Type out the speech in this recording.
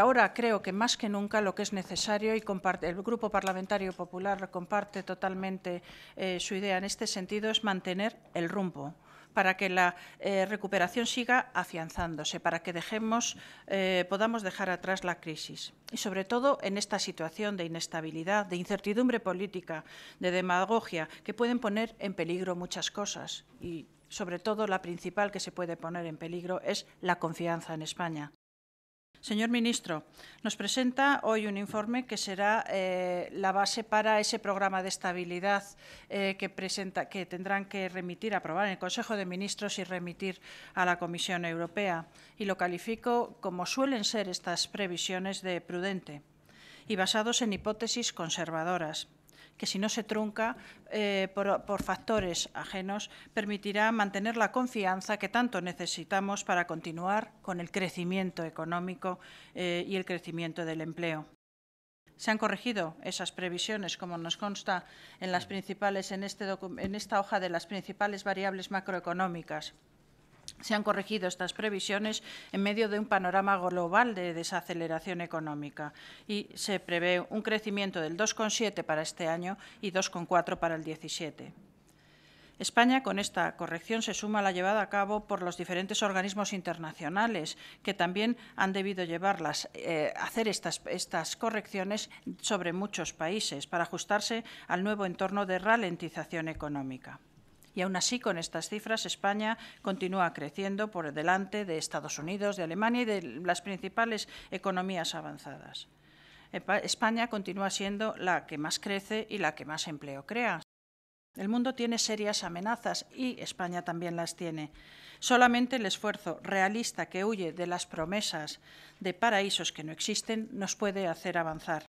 Ahora creo que más que nunca lo que es necesario y el Grupo Parlamentario Popular comparte totalmente eh, su idea en este sentido es mantener el rumbo para que la eh, recuperación siga afianzándose, para que dejemos, eh, podamos dejar atrás la crisis. Y sobre todo en esta situación de inestabilidad, de incertidumbre política, de demagogia, que pueden poner en peligro muchas cosas. Y sobre todo la principal que se puede poner en peligro es la confianza en España. Señor ministro, nos presenta hoy un informe que será eh, la base para ese programa de estabilidad eh, que, que tendrán que remitir, aprobar en el Consejo de Ministros y remitir a la Comisión Europea. Y lo califico, como suelen ser estas previsiones, de prudente y basados en hipótesis conservadoras que si no se trunca eh, por, factores ajenos, permitirá mantener la confianza que tanto necesitamos para continuar con el crecimiento económico eh, y el crecimiento del empleo. Se han corregido esas previsiones, como nos consta en, las principales, en este esta hoja de las principales variables macroeconómicas se han corregido estas previsiones en medio de un panorama global de desaceleración económica y se prevé un crecimiento del 2,7 para este año y 2,4 para el 17. España, con esta corrección, se suma a la llevada a cabo por los diferentes organismos internacionales, que también han debido llevarlas, eh, hacer estas correcciones sobre muchos países para ajustarse al nuevo entorno de ralentización económica y aún así con estas cifras España continúa creciendo por delante de Estados Unidos, de Alemania y de las principales economías avanzadas. España continúa siendo la que más crece y la que más empleo crea. El mundo tiene serias amenazas y España también las tiene. Solamente el esfuerzo realista que huye de las promesas de paraísos que no existen nos puede hacer avanzar.